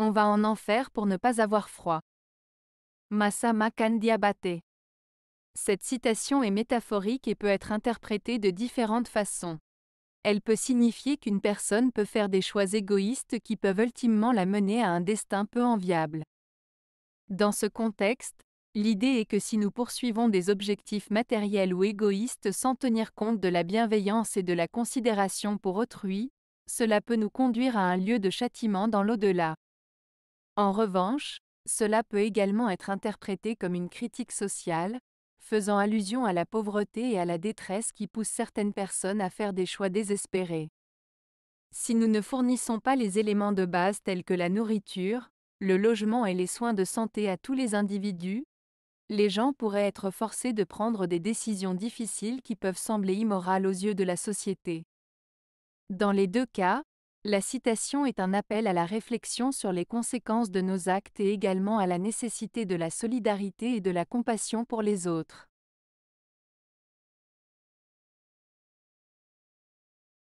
On va en enfer pour ne pas avoir froid. Masama Kandiabate. Cette citation est métaphorique et peut être interprétée de différentes façons. Elle peut signifier qu'une personne peut faire des choix égoïstes qui peuvent ultimement la mener à un destin peu enviable. Dans ce contexte, l'idée est que si nous poursuivons des objectifs matériels ou égoïstes sans tenir compte de la bienveillance et de la considération pour autrui, cela peut nous conduire à un lieu de châtiment dans l'au-delà. En revanche, cela peut également être interprété comme une critique sociale, faisant allusion à la pauvreté et à la détresse qui poussent certaines personnes à faire des choix désespérés. Si nous ne fournissons pas les éléments de base tels que la nourriture, le logement et les soins de santé à tous les individus, les gens pourraient être forcés de prendre des décisions difficiles qui peuvent sembler immorales aux yeux de la société. Dans les deux cas, la citation est un appel à la réflexion sur les conséquences de nos actes et également à la nécessité de la solidarité et de la compassion pour les autres.